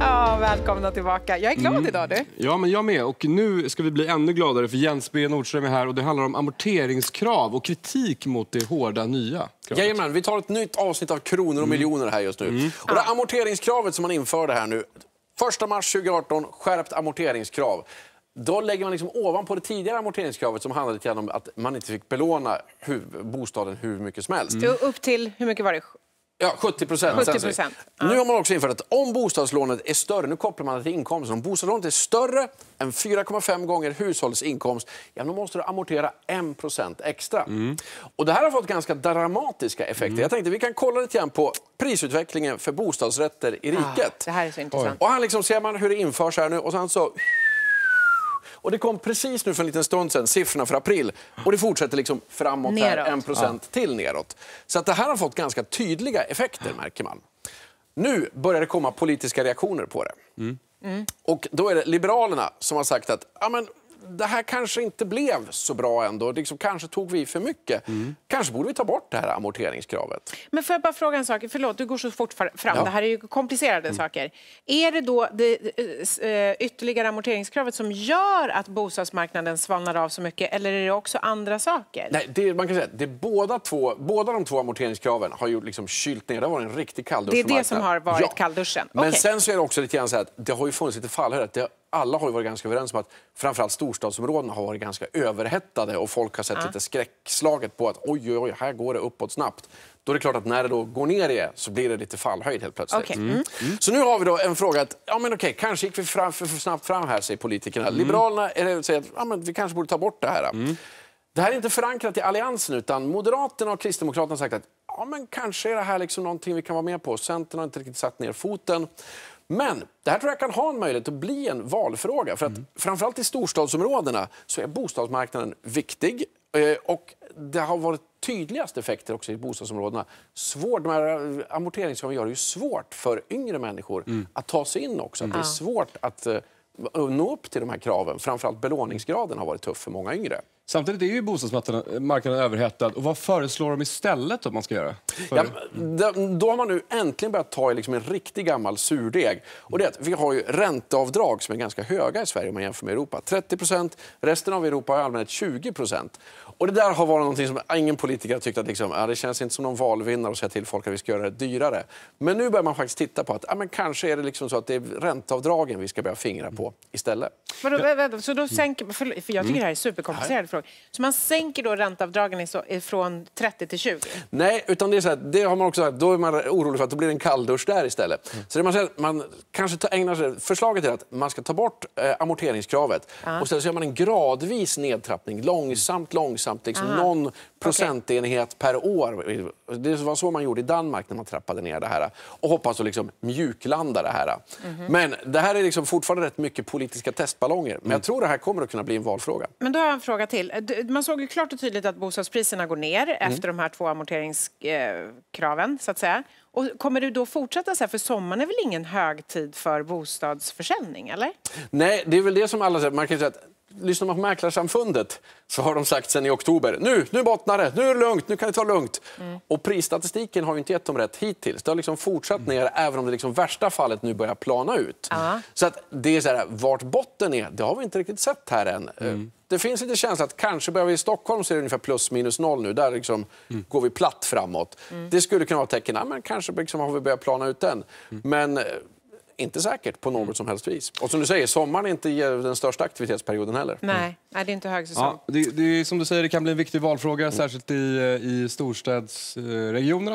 Ja, välkomna tillbaka. Jag är glad mm. idag du. Ja, men jag med. Och nu ska vi bli ännu gladare för Jens B Nordström är här och det handlar om amorteringskrav och kritik mot det hårda nya. Jajamän, vi tar ett nytt avsnitt av kronor och mm. miljoner här just nu. Mm. Och det amorteringskravet som man införde här nu, 1 mars 2018, skärpt amorteringskrav. Då lägger man liksom ovanpå det tidigare amorteringskravet som handlade om att man inte fick belåna bostaden hur mycket som helst. Mm. Upp till, hur mycket var det? Ja, 70 procent. Ja. Nu har man också infört att om bostadslånet är större, nu kopplar man det till inkomsten, om bostadslånet är större än 4,5 gånger hushållsinkomst, ja, då måste du amortera 1 procent extra. Mm. Och det här har fått ganska dramatiska effekter. Mm. Jag tänkte vi kan kolla lite grann på prisutvecklingen för bostadsrätter i ah, riket. Ah, det här är så intressant. Och han liksom ser man hur det införs här nu och sen så och det kom precis nu för en liten stund sedan, siffrorna för april. Och det fortsätter liksom framåt neråt. här, 1 procent ja. till neråt. Så att det här har fått ganska tydliga effekter, märker man. Nu börjar det komma politiska reaktioner på det. Mm. Mm. Och då är det Liberalerna som har sagt att det här kanske inte blev så bra ändå. Liksom, kanske tog vi för mycket. Mm. Kanske borde vi ta bort det här amorteringskravet. Men får jag bara fråga en sak? Förlåt, du går så fort fram. Ja. Det här är ju komplicerade mm. saker. Är det då det eh, ytterligare amorteringskravet som gör att bostadsmarknaden svalnar av så mycket eller är det också andra saker? Nej, det, man kan säga det båda, båda de två amorteringskraven har ju liksom kylt ner. Det har varit en riktig kalldusch. Det är det som har varit ja. kallduschen. Men okay. sen så är det också lite grann så här att det har ju funnits lite fallhöjd alla har varit ganska överens om att framförallt storstadsområdena har varit ganska överhettade och folk har sett ja. lite skräckslaget på att oj, oj, oj, här går det uppåt snabbt. Då är det klart att när det då går ner igen så blir det lite fallhöjd helt plötsligt. Okay. Mm. mm. Mm. Så nu har vi då en fråga att, ja men okej, kanske gick vi fram, för, för snabbt fram här, säger politikerna. Mm. Liberalerna säger att ja, men vi kanske borde ta bort det här. Mm. Det här är inte förankrat i Alliansen, utan Moderaterna och Kristdemokraterna har sagt att ja, men kanske är det här liksom någonting vi kan vara med på. Centern har inte riktigt satt ner foten. Men det här tror jag kan ha en möjlighet att bli en valfråga. För att mm. framförallt i storstadsområdena så är bostadsmarknaden viktig. Eh, och det har varit tydligast effekter också i bostadsområdena. Svår, de här eh, amorteringskraven gör det ju svårt för yngre människor mm. att ta sig in också. Mm. Det är svårt att eh, nå upp till de här kraven. Framförallt belåningsgraden har varit tuff för många yngre. Samtidigt är ju bostadsmarknaden eh, överhettad. Och vad föreslår de istället att man ska göra? För... Ja, då har man nu äntligen börjat ta i liksom en riktig gammal surdeg. Och det vi har ju ränteavdrag som är ganska höga i Sverige om man jämför med Europa. 30 procent, resten av Europa har i allmänhet 20 procent. Och det där har varit någonting som ingen politiker har tyckt att liksom, det känns inte som någon valvinnare att säga till folk att vi ska göra det dyrare. Men nu börjar man faktiskt titta på att ja, men kanske är det liksom så att det är ränteavdragen vi ska börja fingra på istället. Men då, vänta, så då sänker, för, jag tycker det här är mm. superkomplicerat räntor. Så man sänker då ränteavdragen från 30 till 20? Nej, utan det är så här, det har man också sagt, då är man orolig för att det blir en kalldusch där istället. Mm. Så det man säger, man kanske ägnar sig, förslaget är att man ska ta bort eh, amorteringskravet ah. och sen så gör man en gradvis nedtrappning, långsamt, långsamt, liksom någon procentenhet okay. per år. Det var så man gjorde i Danmark när man trappade ner det här och hoppas att liksom mjuklanda det här. Mm. Men det här är liksom fortfarande rätt mycket politiska testballonger. Men jag mm. tror det här kommer att kunna bli en valfråga. Men då har jag en fråga till till. Eh, man såg ju klart och tydligt att bostadspriserna går ner mm. efter de här två amorteringskraven eh, så att säga. Och kommer du då fortsätta så här? För sommaren är väl ingen hög tid för bostadsförsäljning? Eller? Nej, det är väl det som alla säger. Man kan säga att lyssnar man på Mäklarsamfundet så har de sagt sen i oktober, nu, nu bottnar det, nu är det lugnt, nu kan det ta lugnt. Mm. Och prisstatistiken har inte gett dem rätt hittills. Det har liksom fortsatt ner, mm. även om det liksom värsta fallet nu börjar plana ut. Mm. Så att det är så här, vart botten är, det har vi inte riktigt sett här än. Eh, mm. Det finns lite känsla att kanske börjar vi i Stockholm så är det ungefär plus minus noll nu. Där liksom mm. går vi platt framåt. Mm. Det skulle kunna vara ett tecken, men kanske liksom har vi börjat plana ut den. Men eh, inte säkert på något mm. som helst vis. Och som du säger, sommaren är inte den största aktivitetsperioden heller. Nej, mm. Nej det är inte högsäsong. Ja, det, det, är, som du säger, det kan bli en viktig valfråga, mm. särskilt i, eh, i storstadsregionerna.